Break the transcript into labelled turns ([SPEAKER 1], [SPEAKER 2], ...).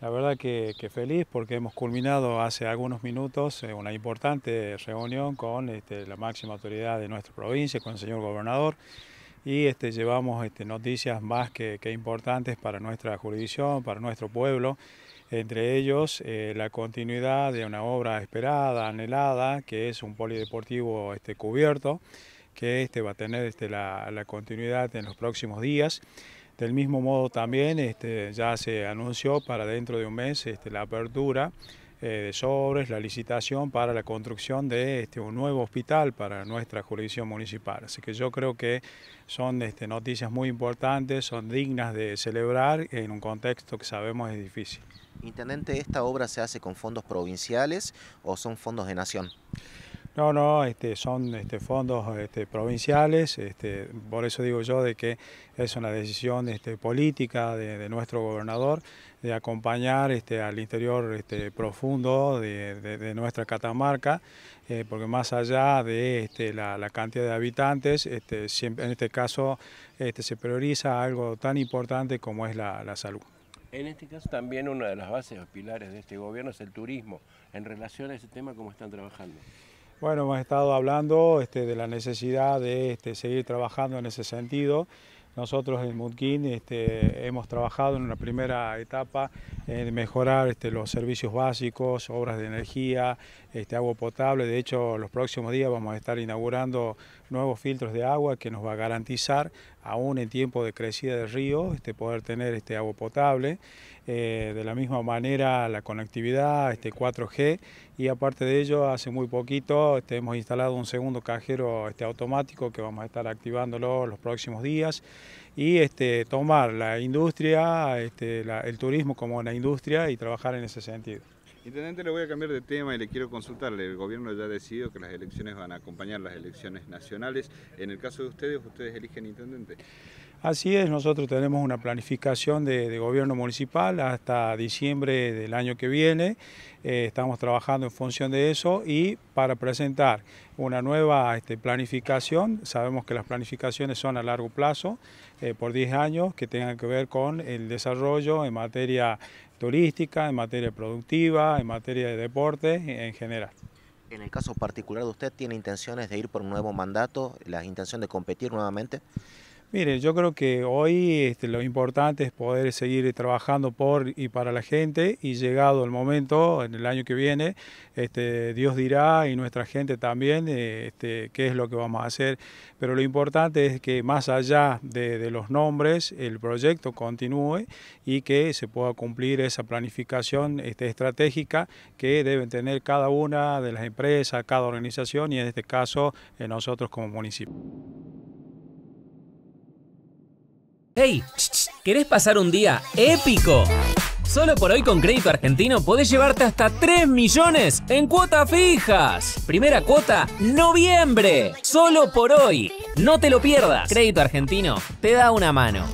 [SPEAKER 1] La verdad que, feliz porque hemos culminado hace algunos minutos eh, una importante reunión con este, la máxima autoridad de nuestra provincia, con el señor gobernador, y este, llevamos este, noticias más que, importantes para nuestra jurisdicción, para nuestro pueblo, entre ellos eh, la continuidad de una obra esperada, anhelada, que es un polideportivo cubierto, que va a tener la, la continuidad en los próximos días. Del mismo modo también este, ya se anunció para dentro de un mes este, la apertura eh, de sobres, la licitación para la construcción de este, un nuevo hospital para nuestra jurisdicción municipal. Así que yo creo que son este, noticias muy importantes, son dignas de celebrar en un contexto que sabemos es difícil. Intendente, ¿esta obra se hace con fondos provinciales o son fondos de nación? No, no, este, son este, fondos este, provinciales, por eso digo yo de que es una decisión política de, nuestro gobernador de acompañar al interior profundo de, nuestra Catamarca, eh, porque más allá de la, cantidad de habitantes, en este caso se prioriza algo tan importante como es la, la salud. En este caso también una de las bases o pilares de este gobierno es el turismo. En relación a ese tema, ¿cómo están trabajando? Bueno, hemos estado hablando este, de la necesidad de este, seguir trabajando en ese sentido. Nosotros en Mutkin este, hemos trabajado en una primera etapa en mejorar este, los servicios básicos, obras de energía, este, agua potable. De hecho, los próximos días vamos a estar inaugurando nuevos filtros de agua que nos va a garantizar, aún en tiempo de crecida del río, este, poder tener este, agua potable. Eh, de la misma manera, la conectividad, este, 4G. Y aparte de ello, hace muy poquito hemos instalado un segundo cajero este, automático que vamos a estar activándolo los próximos días y este, tomar la industria, este, el turismo como la industria y trabajar en ese sentido. Intendente, le voy a cambiar de tema y le quiero consultarle. El gobierno ya ha decidido que las elecciones van a acompañar las elecciones nacionales. En el caso de ustedes, ¿ustedes eligen intendente? Así es, nosotros tenemos una planificación de, gobierno municipal hasta diciembre del año que viene. Eh, estamos trabajando en función de eso y para presentar una nueva este, planificación, sabemos que las planificaciones son a largo plazo, eh, por 10 años, que tengan que ver con el desarrollo en materia turística, en materia productiva, en materia de deporte en general. En el caso particular de usted, ¿tiene intenciones de ir por un nuevo mandato, la intención de competir nuevamente? Mire, yo creo que hoy este, lo importante es poder seguir trabajando por y para la gente y llegado el momento, en el año que viene, este, Dios dirá y nuestra gente también este, qué es lo que vamos a hacer. Pero lo importante es que más allá de, de los nombres, el proyecto continúe y que se pueda cumplir esa planificación estratégica que deben tener cada una de las empresas, cada organización y en este caso nosotros como municipio. Hey, ¿querés pasar un día épico? Solo por hoy con Crédito Argentino podés llevarte hasta 3 millones en cuotas fijas. Primera cuota, noviembre. Solo por hoy. No te lo pierdas. Crédito Argentino te da una mano.